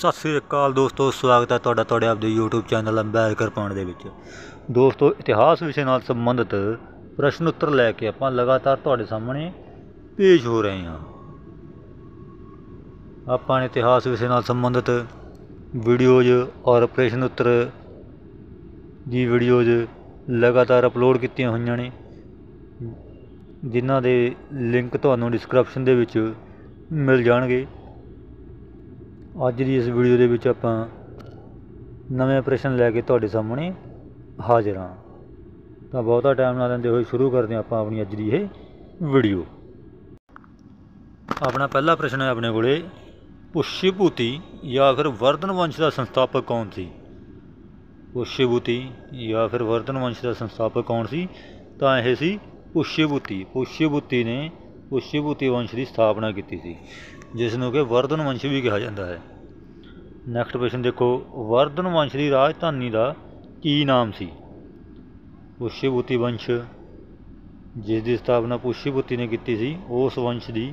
ਸਤਿ ਸ੍ਰੀ ਅਕਾਲ ਦੋਸਤੋ ਸਵਾਗਤ ਹੈ ਤੁਹਾਡਾ ਤੁਹਾਡੇ ਆਪਦੇ YouTube ਚੈਨਲ ਅੰਬੈਰਕਰ ਪਾਉਣ ਦੇ ਵਿੱਚ ਦੋਸਤੋ ਇਤਿਹਾਸ ਵਿਸ਼ੇ ਨਾਲ ਸੰਬੰਧਿਤ ਪ੍ਰਸ਼ਨ ਉੱਤਰ ਲੈ ਕੇ ਆਪਾਂ ਲਗਾਤਾਰ ਤੁਹਾਡੇ ਸਾਹਮਣੇ ਪੇਸ਼ ਹੋ ਰਹੇ ਹਾਂ ਆਪਾਂ ਨੇ ਇਤਿਹਾਸ ਵਿਸ਼ੇ ਨਾਲ ਸੰਬੰਧਿਤ ਵੀਡੀਓਜ਼ ਔਰ ਪ੍ਰਸ਼ਨ ਉੱਤਰ ਦੀ ਵੀਡੀਓਜ਼ ਲਗਾਤਾਰ ਅਪਲੋਡ ਕੀਤੀਆਂ ਹੋਈਆਂ ਨੇ ਜਿਨ੍ਹਾਂ ਦੇ ਲਿੰਕ ਤੁਹਾਨੂੰ ਡਿਸਕ੍ਰਿਪਸ਼ਨ ਦੇ ਵਿੱਚ ਮਿਲ ਜਾਣਗੇ ਅੱਜ ਦੀ ਇਸ ਵੀਡੀਓ ਦੇ ਵਿੱਚ ਆਪਾਂ ਨਵੇਂ ਆਪਰੇਸ਼ਨ ਲੈ ਕੇ ਤੁਹਾਡੇ ਸਾਹਮਣੇ ਹਾਜ਼ਰ ਹਾਂ ਤਾਂ ਬਹੁਤਾ ਟਾਈਮ ਨਾ ਲੈਂਦੇ ਹੋਏ ਸ਼ੁਰੂ ਕਰਦੇ ਹਾਂ ਆਪਾਂ ਆਪਣੀ ਅੱਜ ਦੀ ਇਹ ਵੀਡੀਓ ਆਪਣਾ ਪਹਿਲਾ ਪ੍ਰਸ਼ਨ ਹੈ ਆਪਣੇ ਕੋਲੇ ਪੁਸ਼ਯਭੂਤੀ ਜਾਂ ਫਿਰ ਵਰਧਨ ਵੰਸ਼ ਦਾ ਸੰਸਥਾਪਕ ਕੌਣ ਸੀ ਪੁਸ਼ਯਭੂਤੀ ਜਾਂ ਫਿਰ ਵਰਧਨ ਵੰਸ਼ ਦਾ ਸੰਸਥਾਪਕ ਕੌਣ ਸੀ ਤਾਂ ਇਹ ਸੀ ਪੁਸ਼ਯਭੂਤੀ ਪੁਸ਼ਯਭੂਤੀ ਨੇ ਉਹ ਸ਼ਿਵੂਤੀ ਵੰਸ਼ ਦੀ ਸਥਾਪਨਾ ਕੀਤੀ ਸੀ ਜਿਸ ਨੂੰ ਕਿ ਵਰਧਨ ਵੰਸ਼ ਵੀ ਕਿਹਾ ਜਾਂਦਾ ਹੈ ਨੈਕਸਟ ਕੁਐਸਚਨ ਦੇਖੋ ਵਰਧਨ ਵੰਸ਼ ਦੀ ਰਾਜਧਾਨੀ ਦਾ ਕੀ ਨਾਮ ਸੀ ਉਹ ਸ਼ਿਵੂਤੀ ਵੰਸ਼ ਜਿਸ ਦੀ ਸਥਾਪਨਾ ਪੁਸ਼ੀਪੁੱਤੀ ਨੇ ਕੀਤੀ ਸੀ ਉਸ ਵੰਸ਼ ਦੀ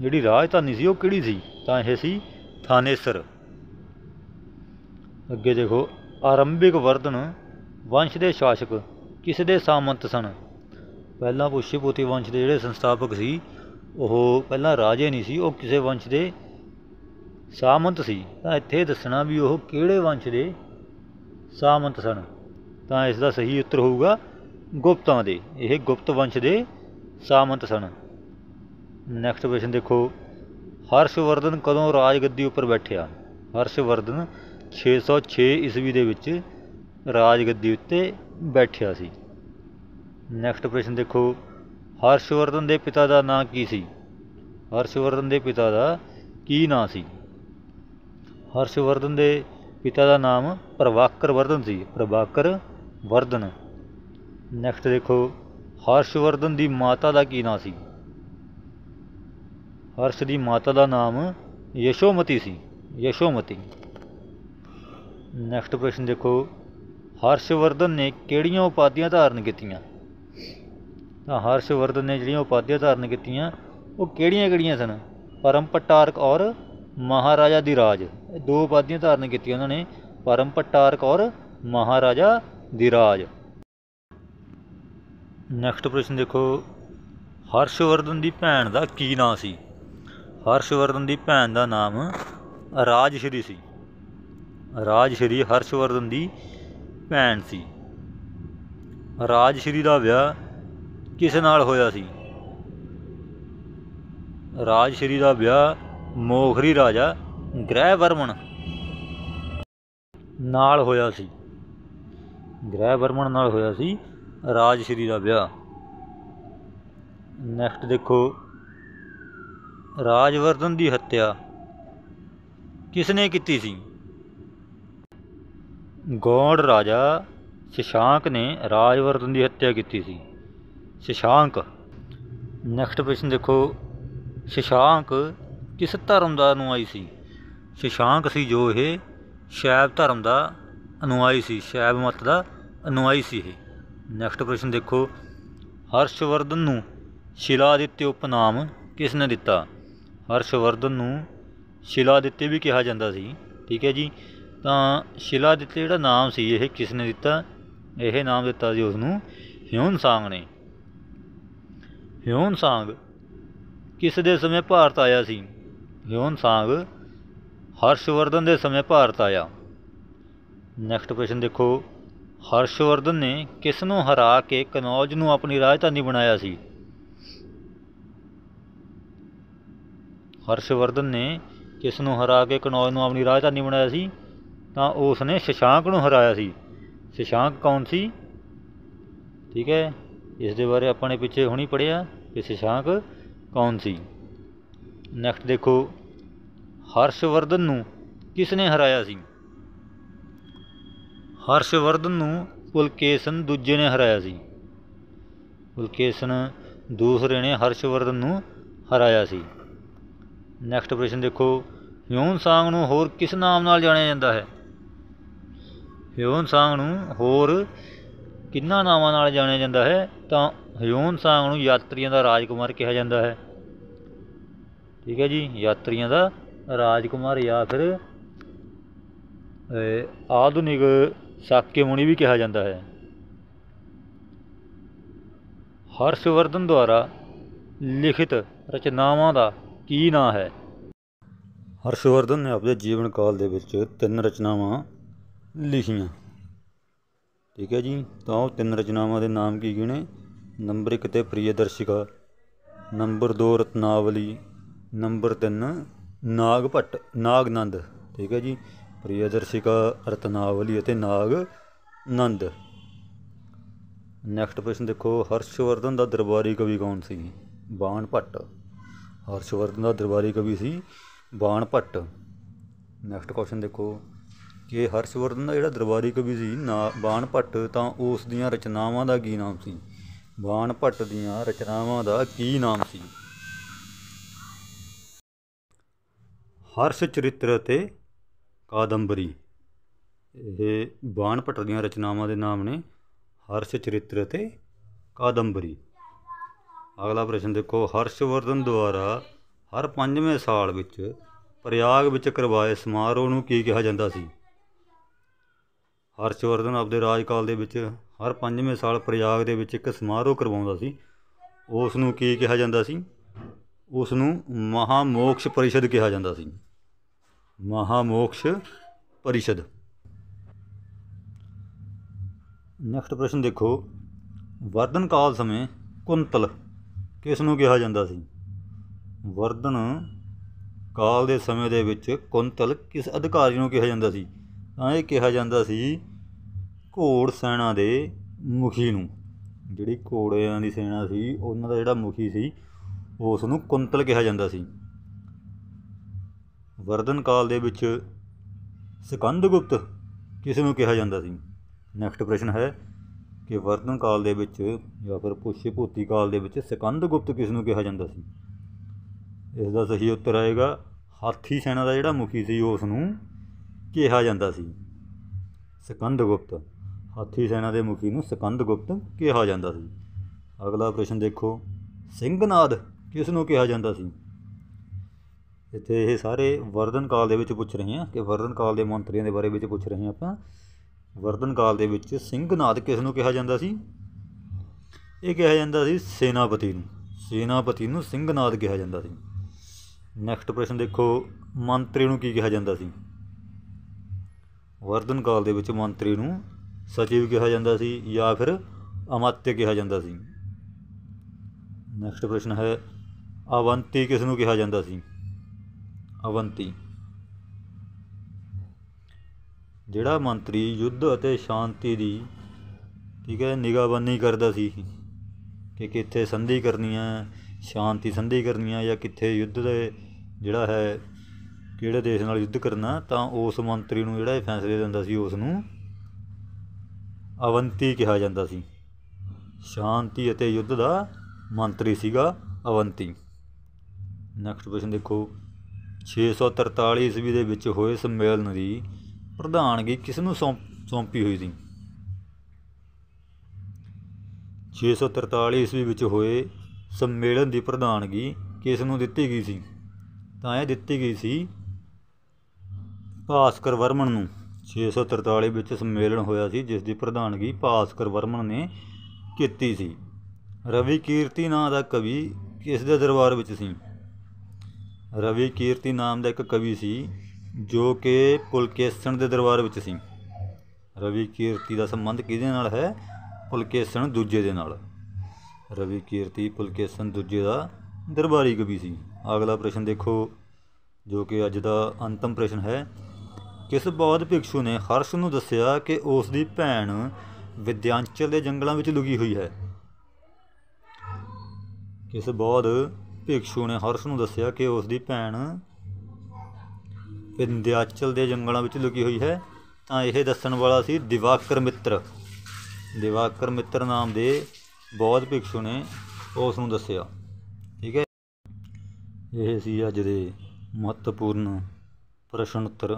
ਜਿਹੜੀ ਰਾਜਧਾਨੀ ਸੀ ਉਹ ਕਿਹੜੀ ਸੀ ਤਾਂ ਇਹ ਸੀ ਥਾਨੇਸਰ ਅੱਗੇ ਦੇਖੋ ਆਰੰਭਿਕ ਵਰਧਨ ਵੰਸ਼ ਦੇ ਸ਼ਾਸਕ ਕਿਸ ਦੇ ਸਾਮੰਤ ਸਨ ਪਹਿਲਾਂ ਪੁਸ਼ਯਪੂਤੀ ਵੰਸ਼ ਦੇ ਜਿਹੜੇ ਸੰਸਥਾਪਕ ਸੀ ਉਹ ਪਹਿਲਾਂ ਰਾਜੇ ਨਹੀਂ ਸੀ ਉਹ ਕਿਸੇ ਵੰਸ਼ ਦੇ ਸਾਮੰਤ ਸੀ ਤਾਂ ਇੱਥੇ ਦੱਸਣਾ ਵੀ ਉਹ ਕਿਹੜੇ ਵੰਸ਼ ਦੇ ਸਾਮੰਤ ਸਨ ਤਾਂ ਇਸ ਦਾ ਸਹੀ ਉੱਤਰ ਹੋਊਗਾ ਗੁਪਤਾਂ ਦੇ ਇਹ ਗੁਪਤ ਵੰਸ਼ ਦੇ ਸਾਮੰਤ ਸਨ ਨੈਕਸਟ ਕੁਐਸਚਨ ਦੇਖੋ ਹਰਸ਼ਵਰਧਨ ਕਦੋਂ ਰਾਜਗੱਦੀ ਉੱਪਰ ਬੈਠਿਆ ਹਰਸ਼ਵਰਧਨ 606 ਈਸਵੀ ਦੇ ਵਿੱਚ ਰਾਜਗੱਦੀ ਉੱਤੇ ਬੈਠਿਆ ਸੀ ਨੈਕਸਟ ਪ੍ਰਸ਼ਨ ਦੇਖੋ ਹਰਸ਼ਵਰਧਨ ਦੇ ਪਿਤਾ ਦਾ ਨਾਂ ਕੀ ਸੀ ਹਰਸ਼ਵਰਧਨ ਦੇ ਪਿਤਾ ਦਾ ਕੀ ਨਾਂ ਸੀ ਹਰਸ਼ਵਰਧਨ ਦੇ ਪਿਤਾ ਦਾ ਨਾਮ ਪ੍ਰਵਾਕਰ ਵਰਧਨ ਸੀ ਪ੍ਰਵਾਕਰ ਵਰਧਨ ਨੈਕਸਟ ਦੇਖੋ ਹਰਸ਼ਵਰਧਨ ਦੀ ਮਾਤਾ ਦਾ ਕੀ ਨਾਂ ਸੀ ਹਰਸ਼ ਦੀ ਮਾਤਾ ਦਾ ਨਾਮ ਯਸ਼ੋਮਤੀ ਸੀ ਯਸ਼ੋਮਤੀ ਨੈਕਸਟ ਪ੍ਰਸ਼ਨ ਦੇਖੋ ਹਰਸ਼ਵਰਧਨ ਨੇ ਕਿਹੜੀਆਂ ਉਪਾਧੀਆਂ ਧਾਰਨ ਕੀਤੀਆਂ ਤਾਂ ਹਰਸ਼ਵਰਧਨ ਨੇ ਜਿਹੜੀਆਂ ਉਪਾਧੀਆਂ ਧਾਰਨ ਕੀਤੀਆਂ ਉਹ ਕਿਹੜੀਆਂ-ਕਿਹੜੀਆਂ ਸਨ ਪਰਮ ਪਟਾਰਕ ਔਰ ਮਹਾਰਾਜਾ ਦੀ ਰਾਜ ਇਹ ਦੋ ਉਪਾਧੀਆਂ ਧਾਰਨ ਕੀਤੀਆਂ ਉਹਨਾਂ ਨੇ ਪਰਮ ਪਟਾਰਕ ਔਰ ਮਹਾਰਾਜਾ ਦੀ ਰਾਜ ਨੈਕਸਟ ਪ੍ਰਸ਼ਨ ਦੇਖੋ ਹਰਸ਼ਵਰਧਨ ਦੀ ਭੈਣ ਦਾ ਕੀ ਨਾਂ ਸੀ ਹਰਸ਼ਵਰਧਨ ਦੀ ਭੈਣ ਦਾ ਨਾਮ ਰਾਜਸ਼੍ਰੀ ਸੀ ਰਾਜਸ਼੍ਰੀ ਹਰਸ਼ਵਰਧਨ ਦੀ ਭੈਣ ਸੀ ਰਾਜਸ਼੍ਰੀ ਦਾ ਵਿਆਹ ਕਿਸ ਨਾਲ ਹੋਇਆ ਸੀ ਰਾਜਸ਼੍ਰੀ ਦਾ ਵਿਆਹ ਮੋਖਰੀ ਰਾਜਾ ਗ੍ਰਹਿ ਵਰਮਣ ਨਾਲ ਹੋਇਆ ਸੀ ਗ੍ਰਹਿ ਵਰਮਣ ਨਾਲ ਹੋਇਆ ਸੀ ਰਾਜਸ਼੍ਰੀ ਦਾ ਵਿਆਹ ਨੈਕਸਟ ਦੇਖੋ ਰਾਜਵਰਧਨ ਦੀ ਹੱਤਿਆ ਕਿਸ ਨੇ ਕੀਤੀ ਸੀ ਗੌੜ ਰਾਜਾ ਸ਼ਸ਼ਾਂਕ ਨੇ ਰਾਜਵਰਧਨ ਦੀ ਹੱਤਿਆ ਕੀਤੀ ਸੀ ਸ਼ਸ਼ਾਂਕ ਨੈਕਸਟ ਪ੍ਰਸ਼ਨ ਦੇਖੋ ਸ਼ਸ਼ਾਂਕ ਕਿਸ ਧਰਮ ਦਾ ਅਨੁਆਈ ਸੀ ਸ਼ਸ਼ਾਂਕ ਸੀ ਜੋ ਇਹ ਸ਼ੈਵ ਧਰਮ ਦਾ ਅਨੁਆਈ ਸੀ ਸ਼ੈਵ ਮਤ ਦਾ ਅਨੁਆਈ ਸੀ ਇਹ ਨੈਕਸਟ ਪ੍ਰਸ਼ਨ ਦੇਖੋ ਹਰਸ਼ਵਰਧਨ ਨੂੰ ਸ਼ਿਲਾਦਿੱਤਯ ਉਪਨਾਮ ਕਿਸ ਨੇ ਦਿੱਤਾ ਹਰਸ਼ਵਰਧਨ ਨੂੰ ਸ਼ਿਲਾਦਿੱਤਯ ਵੀ ਕਿਹਾ ਜਾਂਦਾ ਸੀ ਠੀਕ ਹੈ ਜੀ ਤਾਂ ਸ਼ਿਲਾਦਿੱਤਯ ਜਿਹੜਾ ਨਾਮ ਸੀ ਇਹ ਕਿਸ ਨੇ ਦਿੱਤਾ ਇਹ ਨਾਮ ਦਿੱਤਾ ਸੀ ਉਸ ਨੂੰ ਹਿਉਨ ਸਾਂਗ ਨੇ ਹਿਉਨ ਸਾਂਗ ਕਿਸ ਦੇ ਸਮੇਂ ਭਾਰਤ ਆਇਆ ਸੀ ਹਿਉਨ ਸਾਂਗ ਹਰਸ਼ਵਰਧਨ ਦੇ ਸਮੇਂ ਭਾਰਤ ਆਇਆ ਨੈਕਸਟ ਕੁਐਸਚਨ ਦੇਖੋ ਹਰਸ਼ਵਰਧਨ ਨੇ ਕਿਸ ਨੂੰ ਹਰਾ ਕੇ ਕਨੌਜ ਨੂੰ ਆਪਣੀ ਰਾਜਧਾਨੀ ਬਣਾਇਆ ਸੀ ਹਰਸ਼ਵਰਧਨ ਨੇ ਕਿਸ ਨੂੰ ਹਰਾ ਕੇ ਕਨੌਜ ਨੂੰ ਆਪਣੀ ਰਾਜਧਾਨੀ ਬਣਾਇਆ ਸੀ ਤਾਂ ਉਸ ਨੇ ਸ਼ਸ਼ਾਂਕ ਨੂੰ ਹਰਾਇਆ ਸੀ ਸ਼ਸ਼ਾਂਕ ਕੌਣ ਸੀ ਠੀਕ ਹੈ ਇਸ ਦੇ ਬਾਰੇ ਆਪਾਂ ਨੇ ਪਿੱਛੇ ਹੁਣੀ ਪੜਿਆ ਕਿ ਸ਼ਸ਼ਾਂਕ ਕੌਣ ਸੀ ਨੈਕਸਟ ਦੇਖੋ ਹਰਸ਼ਵਰਧਨ ਨੂੰ ਕਿਸ ਨੇ ਹਰਾਇਆ ਸੀ ਹਰਸ਼ਵਰਧਨ ਨੂੰ ਪੁਲਕੇਸ਼ਨ ਦੂਜੇ ਨੇ ਹਰਾਇਆ ਸੀ ਪੁਲਕੇਸ਼ਨ ਦੂਸਰੇ ਨੇ ਹਰਸ਼ਵਰਧਨ ਨੂੰ ਹਰਾਇਆ ਸੀ ਨੈਕਸਟ ਪ੍ਰਸ਼ਨ ਦੇਖੋ ਹਿਉਨ ਸਾਂਗ ਨੂੰ ਹੋਰ ਕਿਸ ਨਾਮ ਨਾਲ ਜਾਣਿਆ ਜਾਂਦਾ ਹੈ ਹਿਉਨ ਸਾਂਗ ਨੂੰ ਹੋਰ ਕਿੰਨਾ ਨਾਵਾਂ ਨਾਲ ਜਾਣਿਆ ਜਾਂਦਾ ਹੈ ਤਾਂ ਹਯੂਨ ਸਾਂਗ ਨੂੰ ਯਾਤਰੀਆਂ ਦਾ ਰਾਜਕੁਮਾਰ ਕਿਹਾ ਜਾਂਦਾ ਹੈ ਠੀਕ ਹੈ ਜੀ ਯਾਤਰੀਆਂ ਦਾ ਰਾਜਕੁਮਾਰ ਜਾਂ ਫਿਰ ਆਧੁਨਿਕ ਸਾਕੇ ਮੁਨੀ ਵੀ ਕਿਹਾ ਜਾਂਦਾ ਹੈ ਹਰਸ਼ਵਰਧਨ ਦੁਆਰਾ ਲਿਖਿਤ ਰਚਨਾਵਾਂ ਦਾ ਕੀ ਨਾਂ ਹੈ ਹਰਸ਼ਵਰਧਨ ਨੇ ਆਪਣੇ ਜੀਵਨ ਕਾਲ ਦੇ ਵਿੱਚ ਤਿੰਨ ਰਚਨਾਵਾਂ ਲਿਖੀਆਂ ਠੀਕ ਹੈ ਜੀ ਤਾਂ ਉਹ ਤਿੰਨ ਰਚਨਾਵਾਂ ਦੇ ਨਾਮ ਕੀ ਕੀ ਨੇ ਨੰਬਰ 1 ਤੇ ਪ੍ਰੀਯਦਰਸ਼ਿਕਾ ਨੰਬਰ 2 ਰਤਨਾਵਲੀ ਨੰਬਰ 3 ਨਾਗਭਟ ਨਾਗਨੰਦ ਠੀਕ ਹੈ ਜੀ ਪ੍ਰੀਯਦਰਸ਼ਿਕਾ ਰਤਨਾਵਲੀ ਅਤੇ ਨਾਗ ਨੰਦ ਨੈਕਸਟ ਪ੍ਰਸ਼ਨ ਦੇਖੋ ਹਰਸ਼ਵਰਧਨ ਦਾ ਦਰਬਾਰੀ ਕਵੀ ਕੌਣ ਸੀ ਬਾਣ ਹਰਸ਼ਵਰਧਨ ਦਾ ਦਰਬਾਰੀ ਕਵੀ ਸੀ ਬਾਣ ਨੈਕਸਟ ਕੁਐਸਚਨ ਦੇਖੋ ਕਿ ਹਰਸ਼ਵਰਧਨ ਦਾ ਜਿਹੜਾ ਦਰਬਾਰੀ ਕਵੀ ਸੀ ਨਾ ਬਾਣ ਭੱਟ ਤਾਂ ਉਸ ਦੀਆਂ ਰਚਨਾਵਾਂ ਦਾ ਕੀ ਨਾਮ ਸੀ ਬਾਣ ਭੱਟ ਦੀਆਂ ਰਚਨਾਵਾਂ ਦਾ ਕੀ ਨਾਮ ਸੀ ਹਰਸ਼ ਚਰਿੱਤਰ ਤੇ ਕਾਦੰਬਰੀ ਇਹ ਬਾਣ ਭੱਟ ਦੀਆਂ ਰਚਨਾਵਾਂ ਦੇ ਨਾਮ ਨੇ ਹਰਸ਼ ਚਰਿੱਤਰ ਤੇ ਕਾਦੰਬਰੀ ਅਗਲਾ ਪ੍ਰਸ਼ਨ ਦੇਖੋ ਹਰਸ਼ਵਰਧਨ ਦੁਆਰਾ ਹਰ 5ਵੇਂ ਸਾਲ ਵਿੱਚ ਪ੍ਰਯਾਗ ਵਿੱਚ ਕਰਵਾਏ ਸਮਾਰੋਹ ਨੂੰ ਕੀ ਕਿਹਾ ਜਾਂਦਾ ਸੀ ਹਰਸ਼ਵਰਧਨ ਆਪਦੇ ਰਾਜਕਾਲ ਦੇ ਵਿੱਚ ਹਰ ਪੰਜਵੇਂ ਸਾਲ ਪ੍ਰਯਾਗ ਦੇ ਵਿੱਚ ਇੱਕ ਸਮਾਰੋਹ ਕਰਵਾਉਂਦਾ ਸੀ ਉਸ ਨੂੰ ਕੀ ਕਿਹਾ ਜਾਂਦਾ ਸੀ ਉਸ ਨੂੰ ਮਹਾਮੋਕਸ਼ ਪਰਿਸ਼ਦ ਕਿਹਾ ਜਾਂਦਾ ਸੀ ਮਹਾਮੋਕਸ਼ ਪਰਿਸ਼ਦ ਨੈਕਸਟ ਪ੍ਰਸ਼ਨ ਦੇਖੋ ਵਰਧਨ ਕਾਲ ਸਮੇਂ ਕੁੰਤਲ ਕਿਸ ਨੂੰ ਕਿਹਾ ਜਾਂਦਾ ਸੀ ਵਰਧਨ ਕਾਲ ਦੇ ਸਮੇਂ ਦੇ ਵਿੱਚ ਕੁੰਤਲ ਕਿਸ ਅਧਿਕਾਰੀ ਨੂੰ ਕਿਹਾ ਜਾਂਦਾ ਸੀ ਤਾਂ ਇਹ ਕਿਹਾ ਜਾਂਦਾ ਸੀ ਘੋੜ ਸੈਨਾ ਦੇ ਮੁਖੀ ਨੂੰ ਜਿਹੜੀ ਘੋੜਿਆਂ ਦੀ ਸੈਨਾ ਸੀ ਉਹਨਾਂ ਦਾ ਜਿਹੜਾ ਮੁਖੀ ਸੀ ਉਸ ਨੂੰ ਕੁੰਤਲ ਕਿਹਾ ਜਾਂਦਾ ਸੀ ਵਰਦਨ ਕਾਲ ਦੇ ਵਿੱਚ ਸਕੰਦ ਗੁਪਤ ਕਿਸ ਨੂੰ ਕਿਹਾ ਜਾਂਦਾ ਸੀ ਨੈਕਸਟ ਪ੍ਰਸ਼ਨ ਹੈ ਕਿ ਵਰਤਨ ਕਾਲ ਦੇ ਵਿੱਚ ਜਾਂ ਫਿਰ ਪੁਸ਼ਯਪੂਤੀ ਕਾਲ ਦੇ ਵਿੱਚ ਸਕੰਦ ਗੁਪਤ ਕਿਸ ਨੂੰ ਕਿਹਾ ਜਾਂਦਾ ਸੀ ਇਸ ਦਾ ਸਹੀ ਉੱਤਰ ਆਏਗਾ ਹਾਥੀ ਸੈਨਾ ਦਾ ਜਿਹੜਾ ਮੁਖੀ ਸੀ ਉਸ ਨੂੰ ਕਿਹਾ ਜਾਂਦਾ ਸੀ ਸਕੰਦ ਗੁਪਤ ਹਾਥੀ ਸੈਨਾ ਦੇ ਮੁਖੀ ਨੂੰ ਸਕੰਦ ਗੁਪਤ ਕਿਹਾ ਜਾਂਦਾ ਸੀ ਅਗਲਾ ਪ੍ਰਸ਼ਨ ਦੇਖੋ ਸਿੰਘਨਾਦ ਕਿਸ ਨੂੰ ਕਿਹਾ ਜਾਂਦਾ ਸੀ ਇੱਥੇ ਇਹ ਸਾਰੇ ਵਰਦਨ ਕਾਲ ਦੇ ਵਿੱਚ ਪੁੱਛ ਰਹੇ ਹਾਂ ਕਿ ਵਰਦਨ ਕਾਲ ਦੇ ਮੰਤਰੀਆਂ ਦੇ ਬਾਰੇ ਵਿੱਚ ਪੁੱਛ ਰਹੇ ਹਾਂ ਆਪਾਂ ਵਰਦਨ ਕਾਲ ਦੇ ਵਿੱਚ ਸਿੰਘਨਾਦ ਕਿਸ ਨੂੰ ਕਿਹਾ ਜਾਂਦਾ ਸੀ ਇਹ ਕਿਹਾ ਜਾਂਦਾ ਸੀ ਸੈਨਾਪਤੀ ਨੂੰ ਸੈਨਾਪਤੀ ਨੂੰ ਸਿੰਘਨਾਦ ਕਿਹਾ ਜਾਂਦਾ ਸੀ ਨੈਕਸਟ ਪ੍ਰਸ਼ਨ ਦੇਖੋ ਮੰਤਰੀ ਨੂੰ ਕੀ ਕਿਹਾ ਜਾਂਦਾ ਸੀ ਵਰਦਨ ਕਾਲ ਦੇ ਵਿੱਚ ਮੰਤਰੀ ਨੂੰ ਸਚਿਵ ਕਿਹਾ ਜਾਂਦਾ ਸੀ ਜਾਂ ਫਿਰ ਅਮਾਤਯ ਕਿਹਾ ਜਾਂਦਾ ਸੀ ਨੈਕਸਟ ਪ੍ਰਸ਼ਨ ਹੈ ਅਵੰਤੀ ਕਿਸ ਨੂੰ ਕਿਹਾ ਜਾਂਦਾ ਸੀ ਅਵੰਤੀ ਜਿਹੜਾ ਮੰਤਰੀ ਯੁੱਧ ਅਤੇ ਸ਼ਾਂਤੀ ਦੀ ਠੀਕ ਹੈ ਨਿਗਾਹਬਾਨੀ ਕਰਦਾ ਸੀ ਕਿ ਕਿੱਥੇ ਸੰਧੀ ਕਰਨੀ ਹੈ ਸ਼ਾਂਤੀ ਸੰਧੀ ਕਰਨੀ ਹੈ ਜਾਂ ਕਿੱਥੇ ਯੁੱਧ ਦੇ ਜਿਹੜਾ ਹੈ ਕਿਹੜੇ ਦੇਸ਼ ਨਾਲ ਯੁੱਧ ਕਰਨਾ ਤਾਂ ਉਸ ਮੰਤਰੀ ਨੂੰ ਜਿਹੜਾ ਇਹ ਫੈਸਲੇ ਦਿੰਦਾ ਸੀ ਉਸ ਨੂੰ ਅਵੰਤੀ ਕਿਹਾ ਜਾਂਦਾ ਸੀ ਸ਼ਾਂਤੀ ਅਤੇ ਯੁੱਧ ਦਾ ਮੰਤਰੀ ਸੀਗਾ ਅਵੰਤੀ ਨੈਕਸਟ ਕੁਐਸਚਨ ਦੇਖੋ 643 ਈਸਵੀ ਦੇ ਵਿੱਚ ਹੋਏ ਸੰਮੇਲਨ ਦੀ ਪ੍ਰਧਾਨਗੀ ਕਿਸ ਨੂੰ ਸੌਂਪੀ ਹੋਈ ਸੀ 643 ਈਸਵੀ ਵਿੱਚ ਹੋਏ ਸੰਮੇਲਨ ਦੀ ਪ੍ਰਧਾਨਗੀ ਕਿਸ ਨੂੰ ਦਿੱਤੀ ਗਈ ਸੀ ਤਾਂ ਇਹ ਦਿੱਤੀ ਗਈ ਸੀ ਭਾਸਕਰ ਵਰਮਨ ਨੂੰ 643 ਵਿੱਚ ਸੰਮੇਲਨ ਹੋਇਆ ਸੀ ਜਿਸ ਦੀ ਪ੍ਰਧਾਨਗੀ ਭਾਸਕਰ ਵਰਮਨ ਨੇ ਕੀਤੀ ਸੀ ਰਵੀ ਕੀਰਤੀ ਨਾਮ ਦਾ ਕਵੀ ਕਿਸ ਦੇ ਦਰਬਾਰ ਵਿੱਚ ਸੀ ਰਵੀ ਕੀਰਤੀ ਨਾਮ ਦਾ ਇੱਕ ਕਵੀ ਸੀ ਜੋ ਕਿ ਪੁਲਕੇਸਣ ਦੇ ਦਰਬਾਰ ਵਿੱਚ ਸੀ ਰਵੀ ਕੀਰਤੀ ਦਾ ਸੰਬੰਧ ਕਿਹਦੇ ਨਾਲ ਹੈ ਪੁਲਕੇਸਣ ਦੂਜੇ ਦੇ ਨਾਲ ਰਵੀ ਕੀਰਤੀ ਪੁਲਕੇਸਣ ਦੂਜੇ ਦਾ ਦਰਬਾਰੀ ਕਵੀ ਸੀ ਅਗਲਾ ਪ੍ਰਸ਼ਨ ਦੇਖੋ ਜੋ ਕਿ ਅੱਜ ਦਾ ਅੰਤਮ ਪ੍ਰਸ਼ਨ ਹੈ ਇਸ ਬੌਧ ਭਿਕਸ਼ੂ ਨੇ ਹਰਸ਼ ਨੂੰ ਦੱਸਿਆ ਕਿ ਉਸ ਦੀ ਭੈਣ ਵਿਦਿਆਂਚਲ ਦੇ ਜੰਗਲਾਂ ਵਿੱਚ ਲੁਕੀ ਹੋਈ ਹੈ ਇਸ ਬੌਧ ਭਿਕਸ਼ੂ ਨੇ ਹਰਸ਼ ਨੂੰ ਦੱਸਿਆ ਕਿ ਉਸ ਦੀ ਭੈਣ ਵਿਦਿਆਂਚਲ ਦੇ ਜੰਗਲਾਂ ਵਿੱਚ ਲੁਕੀ ਹੋਈ ਹੈ ਤਾਂ ਇਹ ਦੱਸਣ ਵਾਲਾ ਸੀ ਦਿਵਾਕਰ ਮਿੱਤਰ ਦਿਵਾਕਰ ਮਿੱਤਰ ਨਾਮ ਦੇ ਬੌਧ ਭਿਕਸ਼ੂ ਨੇ ਉਸ ਨੂੰ ਦੱਸਿਆ ਠੀਕ ਹੈ ਇਹ ਸੀ ਅੱਜ ਦੇ ਮਹੱਤਵਪੂਰਨ ਪ੍ਰਸ਼ਨ ਉੱਤਰ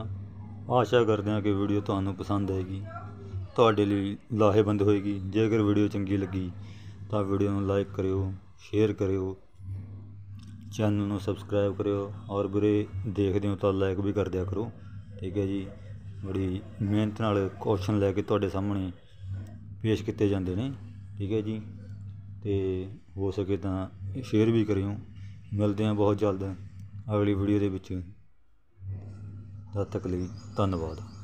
ਆਸ਼ਾ ਕਰਦੇ ਹਾਂ ਕਿ ਵੀਡੀਓ ਤੁਹਾਨੂੰ ਪਸੰਦ ਆਏਗੀ ਤੁਹਾਡੇ ਲਈ ਲਾਹੇਵੰਦ ਹੋਏਗੀ ਜੇਕਰ ਵੀਡੀਓ ਚੰਗੀ ਲੱਗੀ ਤਾਂ ਵੀਡੀਓ ਨੂੰ ਲਾਈਕ ਕਰਿਓ ਸ਼ੇਅਰ ਕਰਿਓ ਚੈਨਲ ਨੂੰ ਸਬਸਕ੍ਰਾਈਬ ਕਰਿਓ ਔਰ ਵੀਰੇ ਦੇਖਦੇ ਹੋ ਤਾਂ ਲਾਈਕ ਵੀ ਕਰ ਦਿਆ ਕਰੋ ਠੀਕ ਹੈ ਜੀ ਬੜੀ ਮਿਹਨਤ ਨਾਲ ਕੁਐਸਚਨ ਲੈ ਕੇ ਤੁਹਾਡੇ ਸਾਹਮਣੇ ਪੇਸ਼ ਕੀਤੇ ਜਾਂਦੇ ਨੇ ਠੀਕ ਹੈ ਜੀ ਤੇ ਹੋ ਸਕੇ ਤਾਂ ਸ਼ੇਅਰ ਵੀ ਕਰਿਓ ਮਿਲਦੇ ਹਾਂ ਬਹੁਤ ਜਲਦ ਅਗਲੀ ਵੀਡੀਓ ਦੇ ਵਿੱਚ ਜਦ ਤੱਕ ਲਈ ਧੰਨਵਾਦ